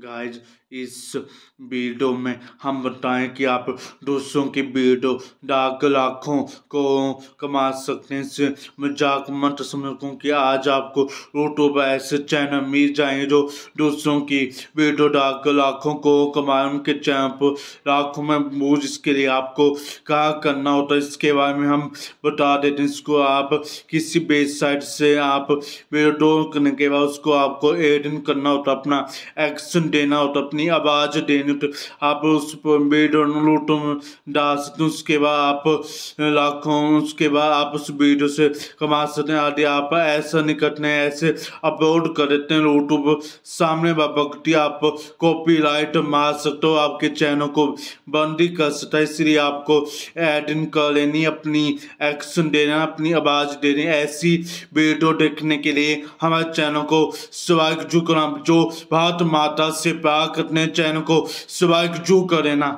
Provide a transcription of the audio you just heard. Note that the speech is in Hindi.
गाइज इस वीडियो में हम बताएं कि आप दूसरों की वीडियो डाक लाखों को कमा सकते हैं मजाक मत समझो कि आज आपको यूट्यूब ऐसे चैनल मिल जाएंगे जो दूसरों की वीडियो डाक लाखों को कमाए उनके चैनल पर लाखों में बूझ इसके लिए आपको क्या करना होता है इसके बारे में हम बता देते हैं इसको आप किसी वेबसाइट से आप वीडियो करने के बाद उसको आपको एडिन करना होता अपना एक्शन देना हो तो अपनी आवाज़ देनी तो आप उस पर डाउनलोड डाल सकते उसके बाद आप लाखों उसके बाद आप उस वीडियो से कमा सकते हैं आदि आप ऐसा नहीं करते हैं ऐसे अपलोड कर देते हैं यूट्यूब सामने बकटी आप कॉपी राइट मार सकते हो आपके चैनल को बंद ही कर सकता है इसलिए आपको एड इन कर लेनी अपनी एक्शन देना अपनी आवाज़ देनी ऐसी वीडियो देखने के लिए हमारे चैनल को स्वागत जो भारत माता से प्यार करते हैं चैनल को सब्सक्राइब जरूर करे ना